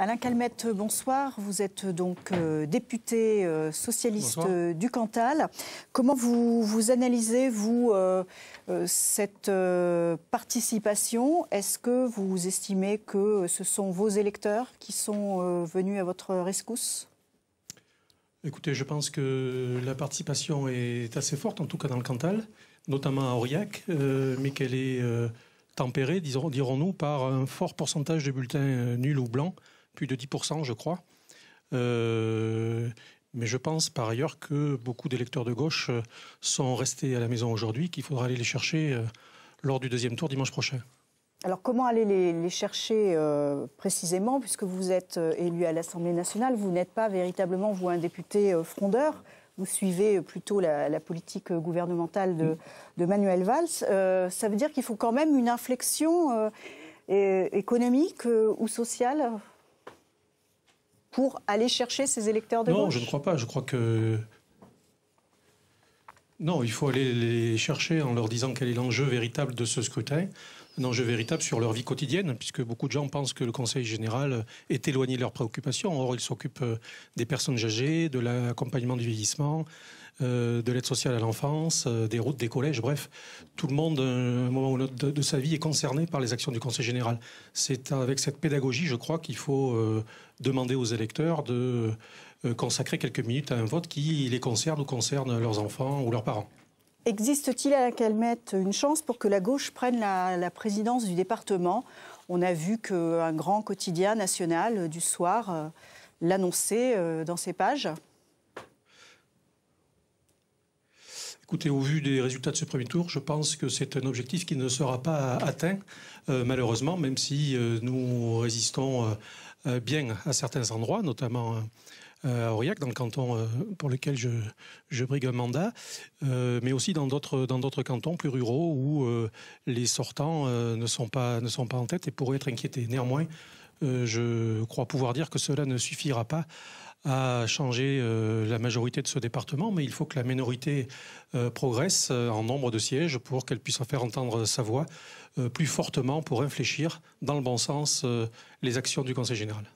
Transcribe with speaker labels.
Speaker 1: Alain Calmette, bonsoir. Vous êtes donc euh, député euh, socialiste euh, du Cantal. Comment vous, analysez, vous, cette participation Est-ce que vous estimez que ce sont vos électeurs qui sont venus à votre rescousse
Speaker 2: Écoutez, je pense que la participation est assez forte, en tout cas dans le Cantal, notamment à Aurillac, mais qu'elle est tempérée, dirons-nous, par un fort pourcentage de bulletins nuls ou blancs plus de 10%, je crois. Euh, mais je pense par ailleurs que beaucoup d'électeurs de gauche euh, sont restés à la maison aujourd'hui, qu'il faudra aller les chercher euh, lors du deuxième tour dimanche prochain.
Speaker 1: Alors comment aller les, chercher précisément, puisque vous êtes élu à l'Assemblée nationale, vous n'êtes pas véritablement, vous, un député frondeur, vous suivez plutôt la, politique gouvernementale de, Manuel Valls, ça veut dire qu'il faut quand même une inflexion économique ou sociale pour aller chercher ces électeurs de gauche Non, je ne
Speaker 2: crois pas. Je crois que. Non, il faut aller les chercher en leur disant quel est l'enjeu véritable de ce scrutin un enjeu véritable sur leur vie quotidienne, puisque beaucoup de gens pensent que le Conseil général est éloigné de leurs préoccupations. Or, il s'occupe euh, des personnes âgées, de l'accompagnement du vieillissement, euh, de l'aide sociale à l'enfance, euh, des routes, des collèges, bref, tout le monde, à un moment ou un autre de, sa vie, est concerné par les actions du Conseil général. C'est avec cette pédagogie, je crois, qu'il faut demander aux électeurs de consacrer quelques minutes à un vote qui les concerne ou concerne leurs enfants ou leurs parents.
Speaker 1: Existe-t-il à la Calmette une chance pour que la gauche prenne la, présidence du département On a vu qu'un grand quotidien national du soir euh, l'annonçait euh, dans ses pages.
Speaker 2: Écoutez, au vu des résultats de ce premier tour, je pense que c'est un objectif qui ne sera pas atteint, euh, malheureusement, même si nous résistons bien à certains endroits, notamment euh, à Aurillac, dans le canton euh, pour lequel je, brigue un mandat, euh, mais aussi dans d'autres cantons plus ruraux où les sortants ne sont pas en tête et pourraient être inquiétés. Néanmoins, je crois pouvoir dire que cela ne suffira pas à changer la majorité de ce département, mais il faut que la minorité progresse en nombre de sièges pour qu'elle puisse faire entendre sa voix plus fortement pour infléchir dans le bon sens les actions du Conseil général.